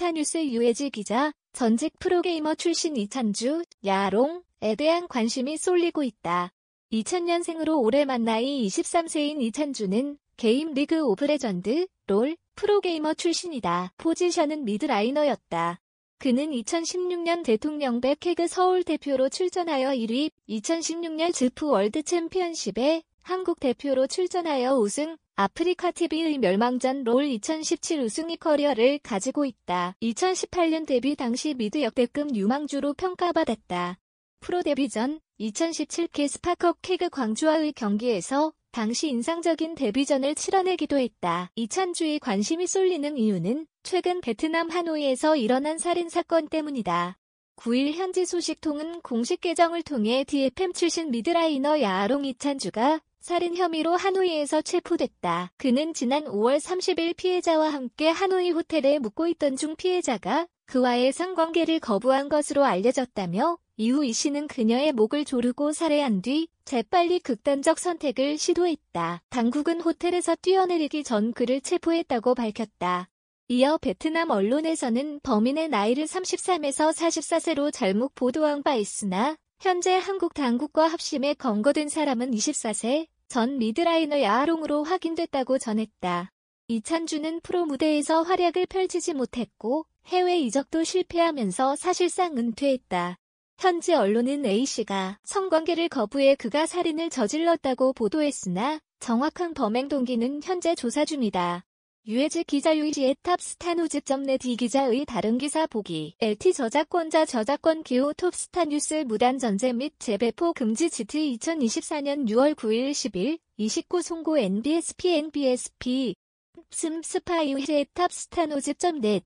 스타뉴스 유해지 기자, 전직 프로게이머 출신 이찬주, 야롱에 대한 관심이 쏠리고 있다. 2000년생으로 올해 만 나이 23세인 이찬주는 게임 리그 오브 레전드, 롤, 프로게이머 출신이다. 포지션은 미드라이너였다. 그는 2016년 대통령백해그 서울 대표로 출전하여 1위, 2016년 즈프 월드 챔피언십에 한국 대표로 출전하여 우승, 아프리카TV의 멸망전 롤 2017 우승이 커리어를 가지고 있다. 2018년 데뷔 당시 미드 역대급 유망주로 평가받았다. 프로 데뷔 전2017 캐스파컵 케그 광주와의 경기에서 당시 인상적인 데뷔전을 치러내기도 했다. 이찬주의 관심이 쏠리는 이유는 최근 베트남 하노이에서 일어난 살인사건 때문이다. 9일 현지 소식통은 공식 계정을 통해 DFM 출신 미드라이너 야아롱 이찬주가 살인 혐의로 하노이에서 체포됐다. 그는 지난 5월 30일 피해자와 함께 하노이 호텔에 묵고 있던 중 피해자가 그와의 성관계를 거부한 것으로 알려졌다며 이후 이 씨는 그녀의 목을 조르고 살해한 뒤 재빨리 극단적 선택을 시도했다. 당국은 호텔에서 뛰어내리기 전 그를 체포했다고 밝혔다. 이어 베트남 언론에서는 범인의 나이를 33에서 44세로 잘못 보도한 바 있으나 현재 한국 당국과 합심해 검거된 사람은 24세, 전 미드라이너 야아롱으로 확인됐다고 전했다. 이찬주는 프로 무대에서 활약을 펼치지 못했고 해외 이적도 실패하면서 사실상 은퇴했다. 현지 언론은 A씨가 성관계를 거부해 그가 살인을 저질렀다고 보도했으나 정확한 범행 동기는 현재 조사 중이다. 유해지 기자 유이시의 탑스타노즈.net 이 기자의 다른 기사 보기 LT 저작권자 저작권 기호 톱스타 뉴스 무단 전제 및 재배포 금지 GT 2024년 6월 9일 10일 29 송고 NBSP NBSP 슴스파이의 탑스타노즈.net